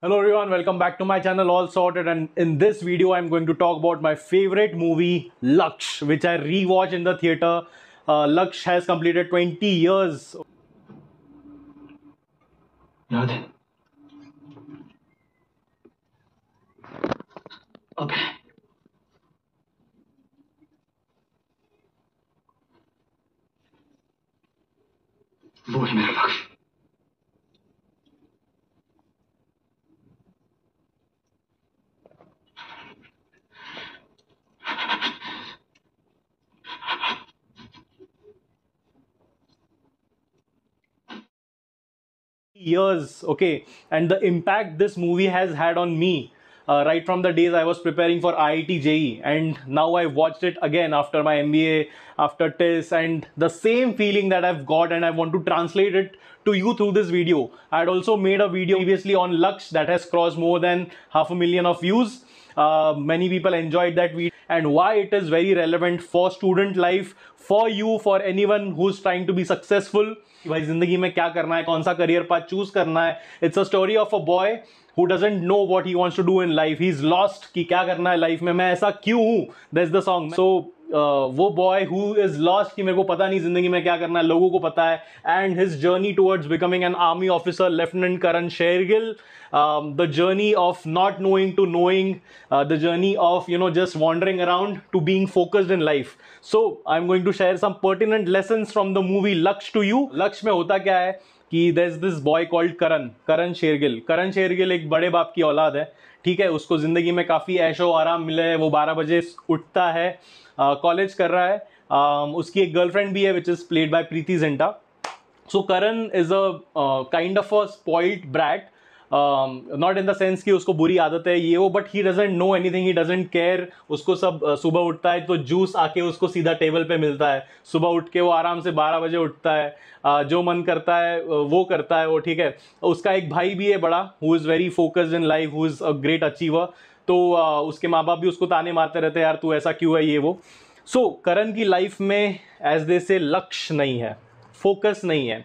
Hello everyone, welcome back to my channel All Sorted and in this video I'm going to talk about my favorite movie Lux, which I rewatched in the theatre. Uh, has completed 20 years. Nothing. Okay. वो है Lux. years okay and the impact this movie has had on me uh, right from the days I was preparing for IIT JE and now I watched it again after my MBA after TIS and the same feeling that I've got and I want to translate it to you through this video. I had also made a video previously on Lux that has crossed more than half a million of views. Uh, many people enjoyed that video and why it is very relevant for student life, for you, for anyone who's trying to be successful कि भाई जिंदगी में क्या करना है कौन सा career path choose करना है it's a story of a boy who doesn't know what he wants to do in life he is lost कि क्या करना है लाइफ में मैं ऐसा क्यों हूँ that is the song so वो बॉय हु इज़ लॉस्ट कि मेरे को पता नहीं ज़िंदगी में क्या करना है लोगों को पता है and his journey towards becoming an army officer lieutenant Karan Shergill the journey of not knowing to knowing the journey of you know just wandering around to being focused in life so I am going to share some pertinent lesson from the movie Lakshya to you Lakshya में होता क्या है कि there is this boy called Karan Karan Shergill Karan Shergill एक बड़े बाप की औलाद है ठीक है उसको ज़िंदगी में काफ़ी ऐशो आराम मिले वो बारह बजे उठता है कॉलेज कर रहा है आ, उसकी एक गर्लफ्रेंड भी है which is played by Preity Zinta so Karan is a kind of a spoiled brat not in the sense कि उसको बुरी आदत है ये वो but he doesn't know anything he doesn't care उसको सब uh, सुबह उठता है तो जूस आके उसको सीधा टेबल पे मिलता है सुबह उठ के वो आराम से बारह बजे उठता है uh, जो मन करता है वो करता है वो ठीक है उसका एक भाई भी है बड़ा who is very focused in life who is a great achiever तो uh, उसके माँ बाप भी उसको ताने मारते रहते हैं यार तू ऐसा क्यों है ये वो सो so, करण की लाइफ में एज दे से लक्ष्य नहीं है फोकस नहीं है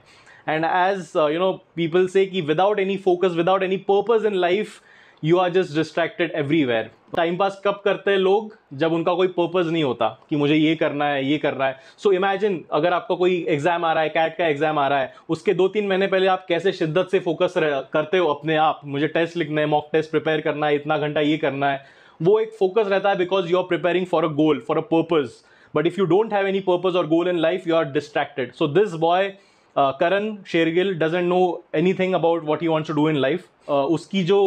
and as you know people say कि without any focus without any purpose in life you are just distracted everywhere time pass कब करते हैं लोग जब उनका कोई पर्पज़ नहीं होता कि मुझे ये करना है ये करना है सो so इमेजिन अगर आपका कोई एग्ज़ाम आ रहा है कैट का एग्ज़ाम आ रहा है उसके दो तीन महीने पहले आप कैसे शिद्दत से फोकस करते हो अपने आप मुझे टेस्ट लिखना है मॉक टेस्ट प्रिपेयर करना है इतना घंटा ये करना है वो एक फोकस रहता है because you are preparing for a goal for a purpose but if you don't have any purpose और goal in life you are distracted so this boy Karan Shergill doesn't know anything about what he wants to do in life उसकी जो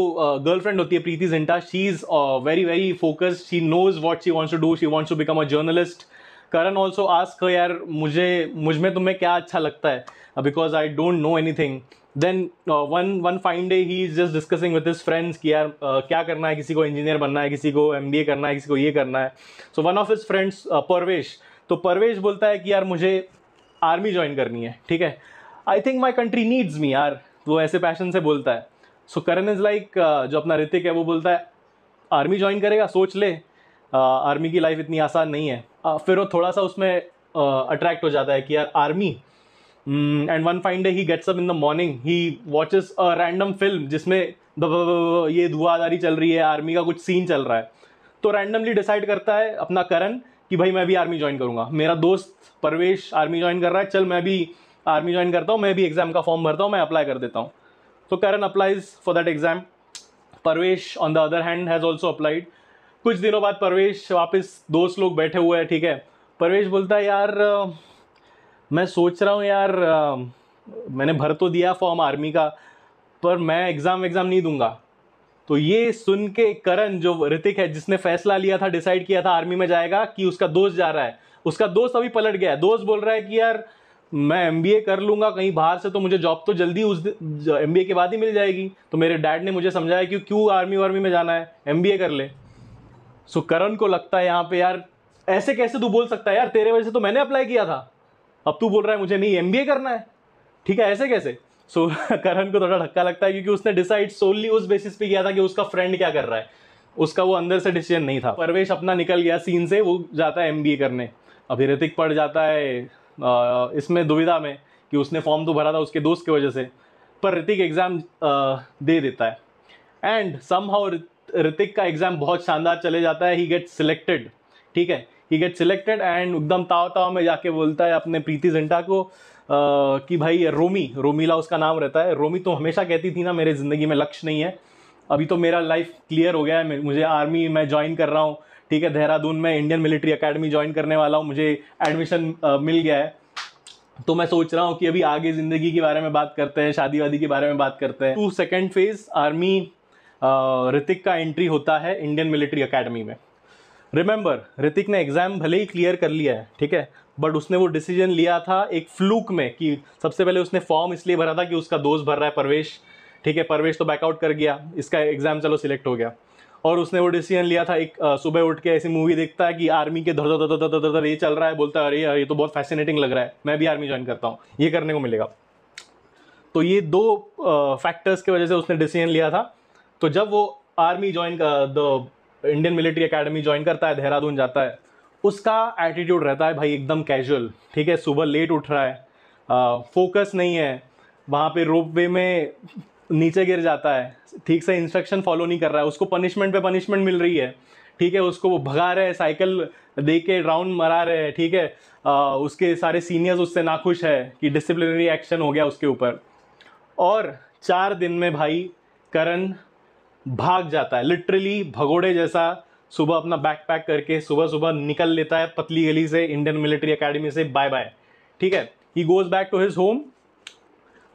girlfriend होती है Preity Zinta she is very very focused she knows what she wants to do she wants to become a journalist Karan also ask यार मुझे मुझ में तुम्हें क्या अच्छा लगता है because I don't know anything then one one fine day he is just discussing with his friends कि यार क्या करना है किसी को इंजीनियर बनना है किसी को एम बी ए करना है किसी को ये करना है so one of his friends Parvesh तो परवेश बोलता है कि यार मुझे आर्मी ज्वाइन करनी है ठीक है I think my country needs me यार वो ऐसे पैशन से बोलता है सो करण इज़ लाइक जो अपना ऋतिक है वो बोलता है आर्मी ज्वाइन करेगा सोच ले uh, आर्मी की लाइफ इतनी आसान नहीं है uh, फिर वो थोड़ा सा उसमें अट्रैक्ट uh, हो जाता है कि यार army and one fine day he gets up in the morning he watches a random film जिसमें ये धुआंधारी चल रही है आर्मी का कुछ सीन चल रहा है तो रैंडमली डिसाइड करता है अपना करण कि भाई मैं भी आर्मी ज्वाइन करूँगा मेरा दोस्त परवेश आर्मी ज्वाइन कर रहा है चल मैं भी आर्मी ज्वाइन करता हूँ मैं भी एग्ज़ाम का फॉर्म भरता हूँ मैं अप्लाई कर देता हूँ तो Karan applies for that exam Parvesh on the other hand has also applied कुछ दिनों बाद परवेश वापस दोस्त लोग बैठे हुए हैं ठीक है परवेश बोलता है यार मैं सोच रहा हूँ यार मैंने भर तो दिया फॉर्म आर्मी का पर मैं एग्ज़ाम एग्ज़ाम नहीं दूंगा तो ये सुन के करण जो ऋतिक है जिसने फैसला लिया था डिसाइड किया था आर्मी में जाएगा कि उसका दोस्त जा रहा है उसका दोस्त अभी पलट गया है दोस्त बोल रहा है कि यार मैं एम कर लूँगा कहीं बाहर से तो मुझे जॉब तो जल्दी उस एम के बाद ही मिल जाएगी तो मेरे डैड ने मुझे समझाया कि क्यों आर्मी वार्मी में जाना है एम कर ले सो करण को लगता है यहाँ पे यार ऐसे कैसे तू बोल सकता है यार तेरे वजह से तो मैंने अप्लाई किया था अब तू बोल रहा है मुझे नहीं एम करना है ठीक है ऐसे कैसे सो so, करण को थोड़ा धक्का लगता है क्योंकि उसने डिसाइड सोलली उस बेसिस पे किया था कि उसका फ्रेंड क्या कर रहा है उसका वो अंदर से डिसीजन नहीं था परवेश अपना निकल गया सीन से वो जाता है एम करने अभी ऋतिक पढ़ जाता है इसमें दुविधा में कि उसने फॉर्म तो भरा था उसके दोस्त की वजह से पर ऋतिक एग्ज़ाम दे देता है एंड सम हाउ ऋतिक का एग्ज़ाम बहुत शानदार चले जाता है ही गेट सिलेक्टेड ठीक है ही गेट सिलेक्टेड एंड एकदम ताव ताव में जाके बोलता है अपने प्रीति जिंटा को कि भाई रोमी रोमीला उसका नाम रहता है रोमी तो हमेशा कहती थी ना मेरे ज़िंदगी में लक्ष्य नहीं है अभी तो मेरा लाइफ क्लियर हो गया है मुझे आर्मी में ज्वाइन कर रहा हूँ ठीक है देहरादून में इंडियन मिलिट्री अकेडमी ज्वाइन करने वाला हूँ मुझे एडमिशन मिल गया है तो मैं सोच रहा हूँ कि अभी आगे ज़िंदगी के बारे में बात करते हैं शादी वादी के बारे में बात करते हैं to second phase army Hrithik का एंट्री होता है इंडियन मिलिट्री अकेडमी में रिमेंबर ऋतिक ने एग्ज़ाम भले ही क्लियर कर लिया है ठीक है बट उसने वो डिसीजन लिया था एक फ्लूक में कि सबसे पहले उसने फॉर्म इसलिए भरा था कि उसका दोस्त भर रहा है परवेश ठीक है परवेश तो बैकआउट कर गया इसका एग्ज़ाम चलो सिलेक्ट हो गया और उसने वो डिसीजन लिया था एक सुबह उठ के ऐसी मूवी देखता है कि आर्मी के धर धर धर धर धर ये चल रहा है बोलता है अरे यार ये तो बहुत फैसिनेटिंग लग रहा है मैं भी आर्मी ज्वाइन करता हूँ ये करने को मिलेगा तो ये दो फैक्टर्स की वजह से उसने डिसीजन लिया था तो जब वो army join the Indian Military Academy join करता है देहरादून जाता है उसका एटीट्यूड रहता है भाई एकदम कैजुअल ठीक है सुबह लेट उठ रहा है फोकस नहीं है वहाँ पे रोप वे में नीचे गिर जाता है ठीक से इंस्ट्रक्शन फॉलो नहीं कर रहा है उसको पनिशमेंट पे पनिशमेंट मिल रही है ठीक है उसको वो भगा रहे हैं साइकिल दे के राउंड मरा रहे हैं ठीक है आ, उसके सारे सीनियर्स उससे नाखुश है कि डिसिप्लिनरी एक्शन हो गया उसके ऊपर और चार दिन में भाई करण भाग जाता है लिटरली भगोड़े जैसा सुबह अपना बैक पैक करके सुबह सुबह निकल लेता है पतली गली से इंडियन मिलिट्री अकेडमी से बाय बाय ठीक है he goes back to his home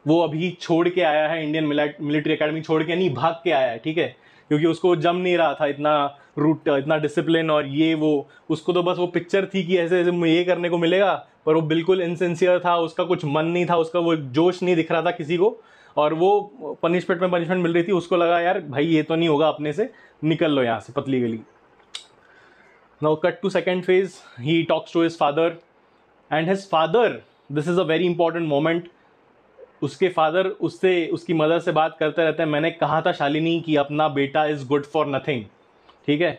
वो अभी छोड़ के आया है इंडियन मिलिट्री अकेडमी छोड़ के नहीं भाग के आया है ठीक है क्योंकि उसको जम नहीं रहा था इतना रूट इतना डिसिप्लिन और ये वो उसको तो बस वो पिक्चर थी कि ऐसे ऐसे ये करने को मिलेगा पर वो बिल्कुल इनसेंसियर था उसका कुछ मन नहीं था उसका वो जोश नहीं दिख रहा था किसी को और वो पनिशमेंट में पनिशमेंट मिल रही थी उसको लगा यार भाई ये तो नहीं होगा अपने से निकल लो यहाँ से पतली गली now cut to second phase he talks to his father and his father this is a very important moment उसके फादर उससे उसकी मदर से बात करते रहते हैं मैंने कहा था शालिनी कि अपना बेटा इज़ गुड फॉर नथिंग ठीक है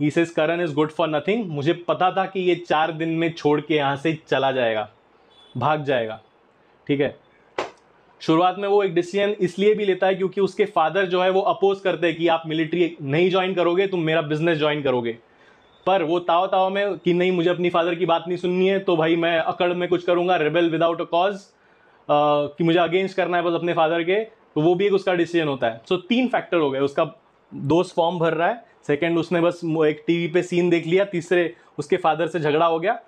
he says Karan is good for nothing मुझे पता था कि ये चार दिन में छोड़ के यहाँ से चला जाएगा भाग जाएगा ठीक है शुरुआत में वो एक डिसीजन इसलिए भी लेता है क्योंकि उसके फादर जो है वो अपोज करते हैं कि आप मिलिट्री नहीं ज्वाइन करोगे तुम मेरा बिजनेस ज्वाइन करोगे पर वो ताव ताव में कि नहीं मुझे अपनी फादर की बात नहीं सुननी है तो भाई मैं अकड़ में कुछ करूंगा रेबेल विदाउट अ कॉज कि मुझे अगेंस्ट करना है बस अपने फादर के तो वो भी एक उसका डिसीजन होता है सो so, तीन फैक्टर हो गए उसका दोस्त फॉर्म भर रहा है सेकेंड उसने बस एक टीवी पे सीन देख लिया तीसरे उसके फादर से झगड़ा हो गया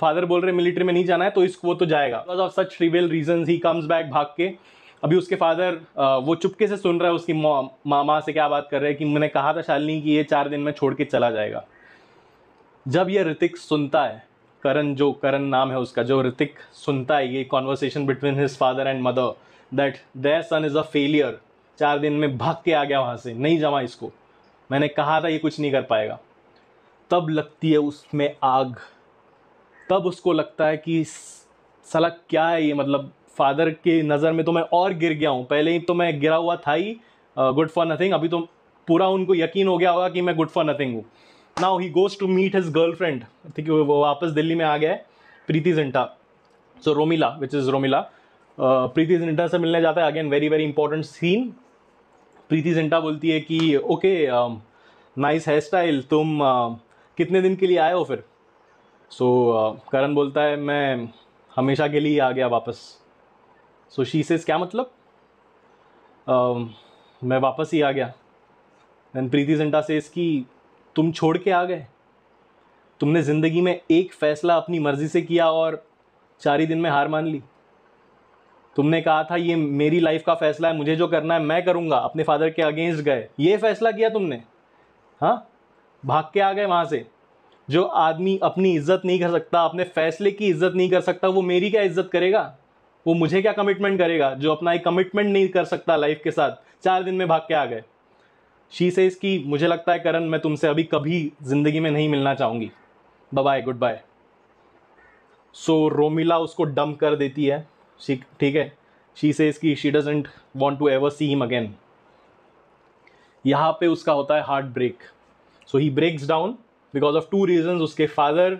फादर बोल रहे मिलिट्री में नहीं जाना है तो इसको वो तो जाएगा because of such reveal reason he comes back भाग के अभी उसके फादर वो चुपके से सुन रहा है उसकी मामा से क्या बात कर रहे हैं कि मैंने कहा था शालिनी कि ये चार दिन में छोड़ के चला जाएगा जब ये ऋतिक सुनता है करण जो करण नाम है उसका जो ऋतिक सुनता है ये conversation between his father and mother that their son is a failure चार दिन में भाग के आ गया वहाँ से नहीं जमा इसको मैंने कहा था ये कुछ नहीं कर पाएगा तब लगती है उसमें आग तब उसको लगता है कि सलक क्या है ये मतलब फादर के नज़र में तो मैं और गिर गया हूँ पहले ही तो मैं गिरा हुआ था ही गुड फॉर नथिंग अभी तो पूरा उनको यकीन हो गया होगा कि मैं गुड फॉर नथिंग हूँ now he goes to meet his girlfriend ठीक है वो वापस दिल्ली में आ गया है Preity Zinta so Romila which is Romila Preity Zinta से मिलने जाता है again very very important scene Preity Zinta बोलती है कि ओके नाइस हेयर स्टाइल तुम uh, कितने दिन के लिए आए हो फिर सो so, uh, करण बोलता है मैं हमेशा के लिए आ गया वापस सो शी सेज क्या मतलब uh, मैं वापस ही आ गया एन प्रीति जिंटा से इसकी तुम छोड़ के आ गए तुमने ज़िंदगी में एक फ़ैसला अपनी मर्ज़ी से किया और चार ही दिन में हार मान ली तुमने कहा था ये मेरी लाइफ का फ़ैसला है मुझे जो करना है मैं करूँगा अपने फादर के अगेंस्ट गए ये फ़ैसला किया तुमने हाँ भाग के आ गए वहाँ से जो आदमी अपनी इज्जत नहीं कर सकता अपने फैसले की इज्जत नहीं कर सकता वो मेरी क्या इज्जत करेगा वो मुझे क्या कमिटमेंट करेगा जो अपना एक कमिटमेंट नहीं कर सकता लाइफ के साथ चार दिन में भाग के आ गए शी से इसकी मुझे लगता है करण मैं तुमसे अभी कभी ज़िंदगी में नहीं मिलना चाहूँगी bye good bye so Romila उसको डम कर देती है ठीक है शी से इसकी she doesn't want to ever see him again यहाँ पे उसका होता है heart break so he breaks down because of two reason उसके फादर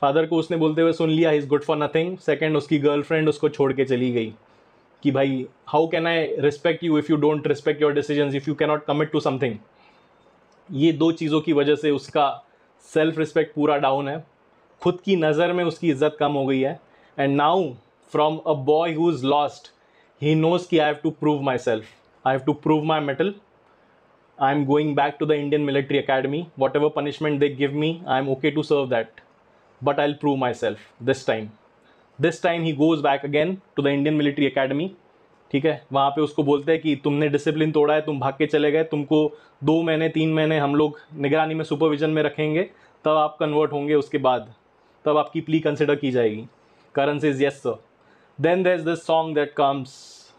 फादर को उसने बोलते हुए सुन लिया is good for nothing second उसकी गर्लफ्रेंड उसको छोड़ के चली गई कि भाई how can I respect you if you don't respect your decision if you cannot commit to something ये दो चीज़ों की वजह से उसका सेल्फ रिस्पेक्ट पूरा डाउन है खुद की नज़र में उसकी इज्जत कम हो गई है and now from a boy who is lost he knows कि I have to prove myself I have to prove myself I am going back to the Indian Military Academy. Whatever punishment they give me, I am okay to serve that. But prove myself this time this time he goes back again to the Indian Military Academy ठीक है वहाँ पे उसको बोलते हैं कि तुमने discipline तोड़ा है तुम भाग के चले गए तुमको दो महीने तीन महीने हम लोग निगरानी में सुपरविजन में रखेंगे तब आप कन्वर्ट होंगे उसके बाद तब आपकी प्ली कंसिडर की जाएगी करंस is yes sir then there is this song that comes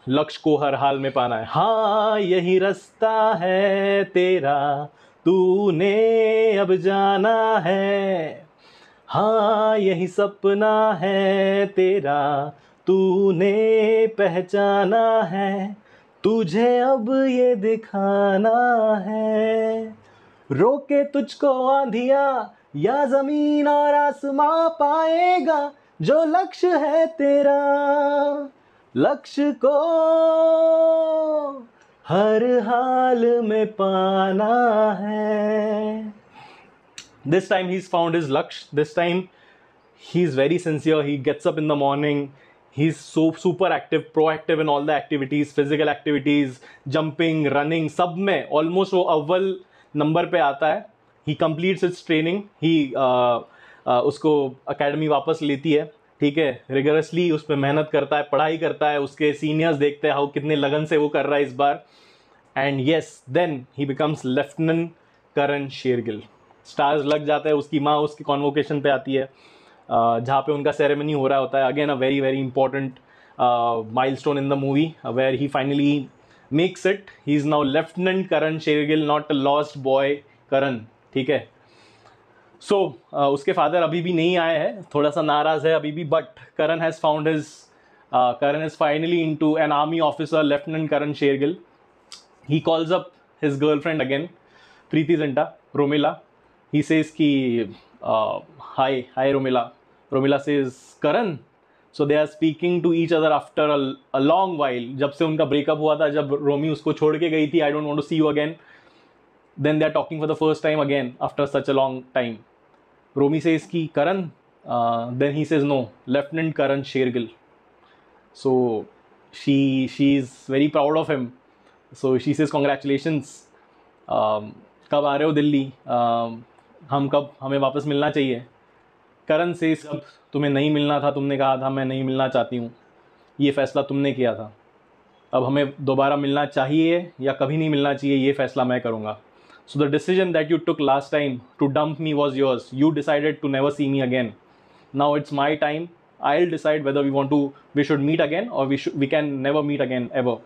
Lakshya को हर हाल में पाना है हाँ यही रास्ता है तेरा तूने अब जाना है हाँ यही सपना है तेरा तूने पहचाना है तुझे अब ये दिखाना है रोके तुझको आंधिया या जमीन और आसमां पाएगा जो लक्ष्य है तेरा लक्ष्य को हर हाल में पाना है this time he is found is Lakshya this time he is very sincere he gets up in the morning he is so super active proactive in all the activities physical activities jumping running सब में almost वो अव्वल number पे आता है he completes its training ही उसको academy वापस लेती है ठीक है रिगरसली उस पर मेहनत करता है पढ़ाई करता है उसके सीनियर्स देखते हैं हाउ कितने लगन से वो कर रहा है इस बार and yes then he becomes lieutenant Karan Shergill stars लग जाते हैं उसकी माँ उसकी कॉन्वोकेशन पे आती है जहाँ पे उनका सेरेमनी हो रहा होता है again a very very important milestone in the movie where he finally makes it he is now lieutenant Karan Shergill not a lost boy Karan ठीक है सो so, uh, उसके फादर अभी भी नहीं आए हैं थोड़ा सा नाराज़ है अभी भी but Karan has found his Karan is finally into an army officer lieutenant Karan Shergill he calls up his girlfriend again Preity Zinta Romila he says इसकी hi hi Romila Romila says Karan so they are speaking to each other after a long while जब से उनका breakup हुआ था जब रोमी उसको छोड़ के गई थी I don't want to see you again then they are talking for the first time again after such a long time Romi say इसकी Karan then he says no lieutenant Karan Shergill so she she is very proud of him so she says congratulations कब आ रहे हो Delhi um, हम कब हमें वापस मिलना चाहिए करण से सब तुम्हें नहीं मिलना था तुमने कहा था मैं नहीं मिलना चाहती हूँ ये फैसला तुमने किया था अब हमें दोबारा मिलना चाहिए या कभी नहीं मिलना चाहिए ये फैसला मैं करूँगा So the decision that you took last time to dump me was yours. You decided to never see me again. Now it's my time. I'll decide whether we want to we should meet again or we should we can never meet again ever.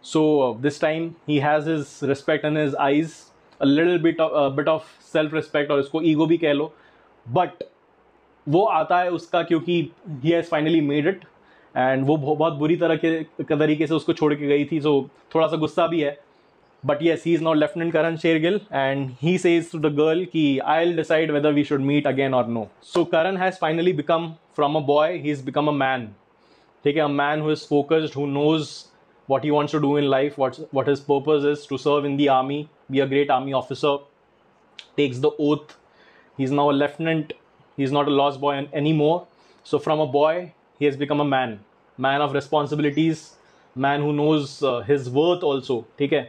So uh, this time he has his respect in his eyes, a little bit of a bit of self-respect or इसको ego भी कह लो, but वो आता है उसका क्योंकि he has finally made it and वो बहुत बुरी तरह के तरीके से उसको छोड़ के गई थी सो थोड़ा सा गुस्सा भी है but yes, he's now Lieutenant Karan Shergill and he says to the girl, Ki, I'll decide whether we should meet again or no. So Karan has finally become, from a boy, he's become a man. Take a man who is focused, who knows what he wants to do in life, what, what his purpose is to serve in the army, be a great army officer, takes the oath. He's now a lieutenant. He's not a lost boy anymore. So from a boy, he has become a man, man of responsibilities, man who knows uh, his worth also. care.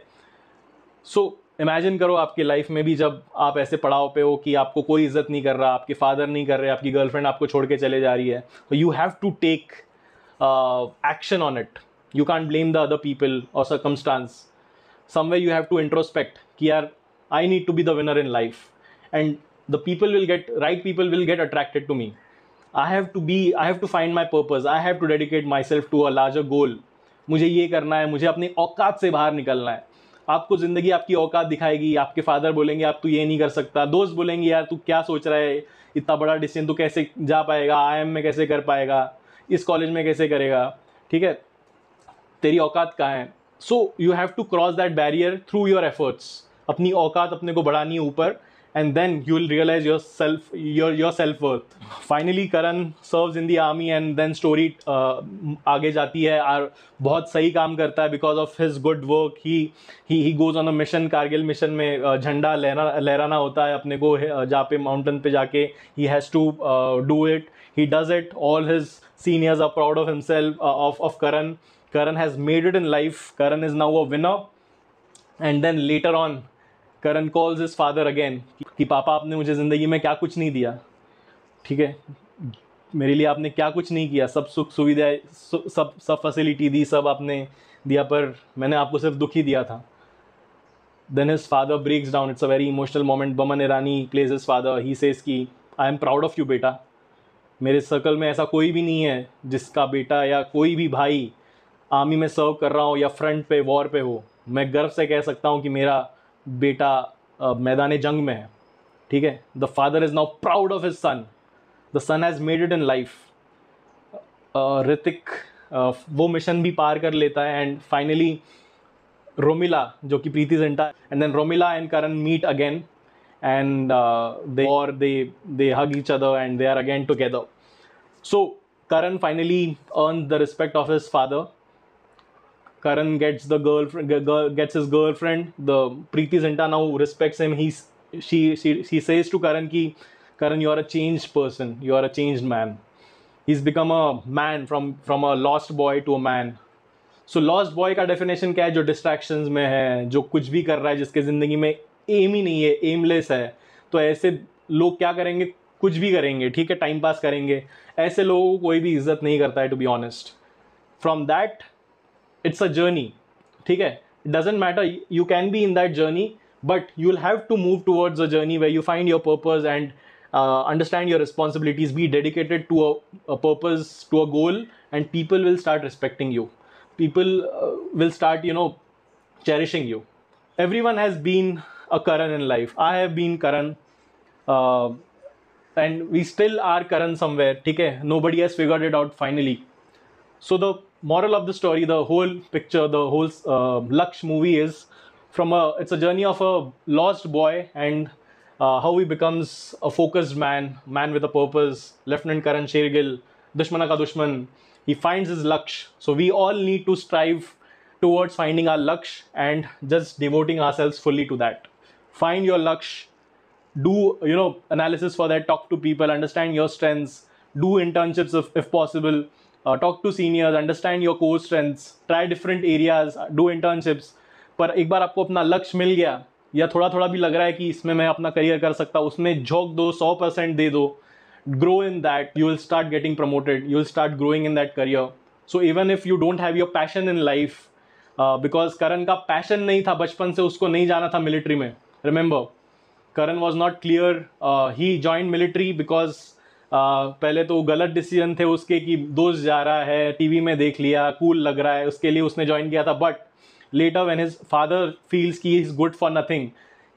So so, imagine करो आपकी life में भी जब आप ऐसे पड़ाव पे हो कि आपको कोई इज्जत नहीं कर रहा आपके फादर नहीं कर रहे आपकी गर्लफ्रेंड आपको छोड़ के चले जा रही है you have to take action on it you can blame the other people और circumstances someway you have to introspect कि यार I need to be the winner in life and the people will get right people will get attracted to me I have to be I have to find my purpose I have to dedicate myself to a larger goal मुझे ये करना है मुझे अपनी औकात से बाहर निकलना है आपको ज़िंदगी आपकी औकात दिखाएगी आपके फादर बोलेंगे आप तू तो ये नहीं कर सकता दोस्त बोलेंगे यार तू क्या सोच रहा है इतना बड़ा डिसीजन तू कैसे जा पाएगा आई में कैसे कर पाएगा इस कॉलेज में कैसे करेगा ठीक है तेरी औकात कहाँ है so you have to cross that barrier through your efforts अपनी औकात अपने को बढ़ानी है ऊपर and then you will realize yourself your your self worth. Finally, Karan serves in the army and then story uh, आगे जाती है और बहुत सही काम करता है because of his good work he he he goes on a mission Kargil mission में झंडा लहरा लहराना होता है अपने को जहाँ पे माउंटेन पे जाके he has to uh, do it he does it all his seniors are proud of himself uh, of of Karan Karan has made it in life Karan is now a winner and then later on Karan calls his father again कि पापा आपने मुझे ज़िंदगी में क्या कुछ नहीं दिया ठीक है मेरे लिए आपने क्या कुछ नहीं किया सब सुख सुविधाएं सब सब फैसिलिटी दी सब आपने दिया पर मैंने आपको सिर्फ दुख ही दिया था then his father breaks down it's a very emotional moment Boman Irani plays his father he says की I am proud of you बेटा मेरे सर्कल में ऐसा कोई भी नहीं है जिसका बेटा या कोई भी भाई आर्मी में सर्व कर रहा हो या फ्रंट पे वॉर पे हो मैं गर्व से कह सकता हूँ कि मेरा बेटा मैदान जंग में है ठीक है the father is now proud of his son the son has made it in life Hrithik वो मिशन भी पार कर लेता है एंड फाइनली रोमिला जो कि Preity Zinta and then Romila and Karan meet again and they और they they hug each other and they are again together so Karan finally earn the respect of his father Karan gets the girlfriend gets his girlfriend. The Preeti Zinta now respects him. He's she she she says to Karan ki Karan you are a changed person. You are a changed man. He's become a man from from a lost boy to a man. So lost boy का definition क्या है जो distractions में है जो कुछ भी कर रहा है जिसके ज़िंदगी में एम ही नहीं है एमलेस है तो ऐसे लोग क्या करेंगे कुछ भी करेंगे ठीक है टाइम पास करेंगे ऐसे लोगों को कोई भी इज्जत नहीं करता है to be honest from that it's a journey ठीक है it doesn't matter you can be in that journey but you'll have to move towards a journey where you find your purpose and uh, understand your responsibilities be dedicated to a, a, purpose to a goal and people will start respecting you people uh, will start you know cherishing you everyone has been a karan in life i have been karan uh, and we still are karan somewhere okay nobody has figured it out finally so the moral of the story, the whole picture, the whole uh, Laksh movie is from a it's a journey of a lost boy and uh, how he becomes a focused man, man with a purpose. Lieutenant Karan Shergill, Dushmana ka Dushman, he finds his Laksh. So we all need to strive towards finding our Laksh and just devoting ourselves fully to that. Find your Laksh, do you know analysis for that, talk to people, understand your strengths, do internships if, if possible. uh, talk to seniors understand your core strengths try different areas do पर एक बार आपको अपना लक्ष्य मिल गया या थोड़ा थोड़ा भी लग रहा है कि इसमें मैं अपना करियर कर सकता हूँ उसमें झोंक दो सौ परसेंट दे दो grow in that you will start getting promoted you will start growing in that career so even if you don't have your passion in life because Karan का पैशन नहीं था बचपन से उसको नहीं जाना था मिलिट्री में remember Karan was not clear he join military because पहले तो गलत डिसीजन थे उसके कि दोस्त जा रहा है टीवी में देख लिया कूल लग रहा है उसके लिए उसने ज्वाइन किया था but later when his father feels की is good for nothing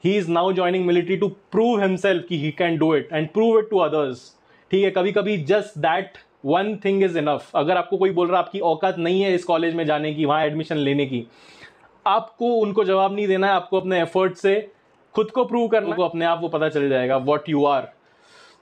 he is now joining military to prove himself कि he can do it and prove it to others ठीक है कभी कभी just that one thing is enough अगर आपको कोई बोल रहा है आपकी औकात नहीं है इस कॉलेज में जाने की वहाँ एडमिशन लेने की आपको उनको जवाब नहीं देना है आपको अपने एफर्ट से खुद को प्रूव करना को अपने आप को पता चल जाएगा what you are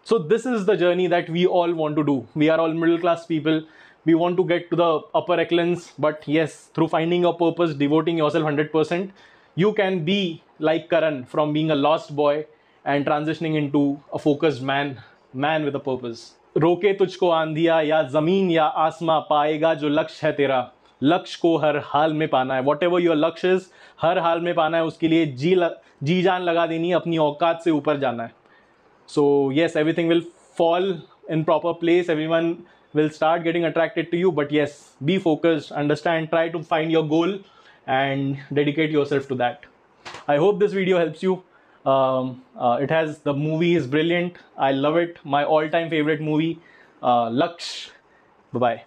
So this is the journey that we all want to do. We are all middle class people. We want to get to the upper excellence, but yes, through finding your purpose, devoting yourself 100%, you can be like Karan from being a lost boy and transitioning into a focused man, man with a purpose. रोके तुझको आंधिया या जमीन या आसमां पाएगा जो लक्ष्य है तेरा लक्ष्य को हर हाल में पाना है वॉट एवर योर लक्ष्य हर हाल में पाना है उसके लिए जी ल, जी जान लगा देनी है अपनी औकात से ऊपर जाना है So yes, everything will fall in proper place. Everyone will start getting attracted to you. But yes, be focused, understand, try to find your goal and dedicate yourself to that. I hope this video helps you. Um, uh, it has the movie is brilliant. I love it. My all time favorite movie, uh, Laksh. Bye bye.